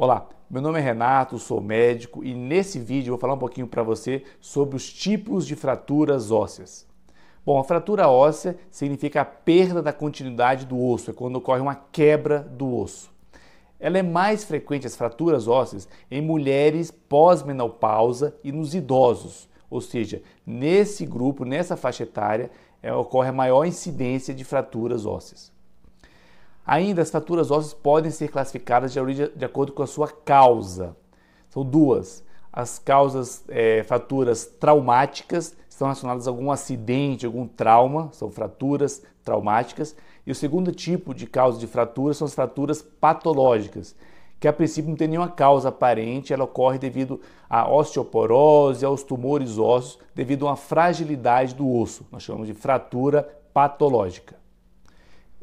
Olá, meu nome é Renato, sou médico e nesse vídeo vou falar um pouquinho para você sobre os tipos de fraturas ósseas. Bom, a fratura óssea significa a perda da continuidade do osso, é quando ocorre uma quebra do osso. Ela é mais frequente as fraturas ósseas em mulheres pós-menopausa e nos idosos, ou seja, nesse grupo, nessa faixa etária, é, ocorre a maior incidência de fraturas ósseas. Ainda, as fraturas ósseas podem ser classificadas de, de acordo com a sua causa. São duas. As causas, é, fraturas traumáticas, estão relacionadas a algum acidente, algum trauma, são fraturas traumáticas. E o segundo tipo de causa de fratura são as fraturas patológicas, que a princípio não tem nenhuma causa aparente, ela ocorre devido à osteoporose, aos tumores ósseos, devido a uma fragilidade do osso. Nós chamamos de fratura patológica.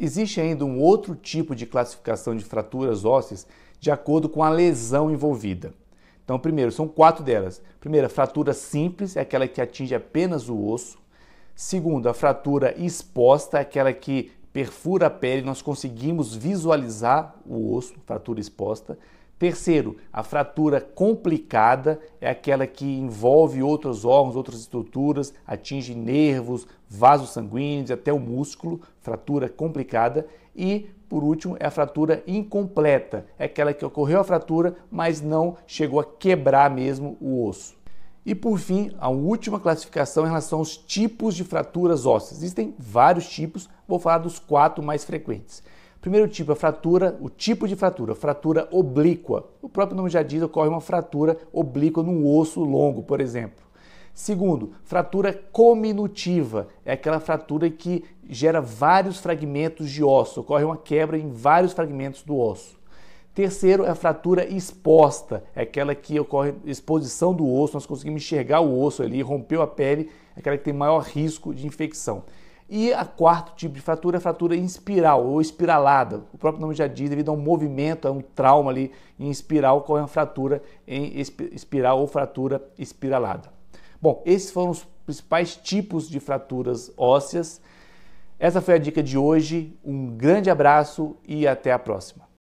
Existe ainda um outro tipo de classificação de fraturas ósseas de acordo com a lesão envolvida. Então, primeiro, são quatro delas. Primeira, fratura simples, é aquela que atinge apenas o osso. Segundo, a fratura exposta, é aquela que perfura a pele, nós conseguimos visualizar o osso, fratura exposta. Terceiro, a fratura complicada é aquela que envolve outros órgãos, outras estruturas, atinge nervos, vasos sanguíneos, até o músculo, fratura complicada. E, por último, é a fratura incompleta, é aquela que ocorreu a fratura, mas não chegou a quebrar mesmo o osso. E por fim, a última classificação em relação aos tipos de fraturas ósseas. Existem vários tipos, vou falar dos quatro mais frequentes. Primeiro tipo, a fratura, o tipo de fratura, fratura oblíqua. O próprio nome já diz, ocorre uma fratura oblíqua num osso longo, por exemplo. Segundo, fratura cominutiva, é aquela fratura que gera vários fragmentos de osso, ocorre uma quebra em vários fragmentos do osso. Terceiro, é a fratura exposta, é aquela que ocorre exposição do osso, nós conseguimos enxergar o osso ali, rompeu a pele, é aquela que tem maior risco de infecção. E a quarto tipo de fratura é a fratura em espiral ou espiralada. O próprio nome já diz, devido a um movimento, a um trauma ali em espiral, ocorre uma fratura em espiral ou fratura espiralada. Bom, esses foram os principais tipos de fraturas ósseas. Essa foi a dica de hoje. Um grande abraço e até a próxima.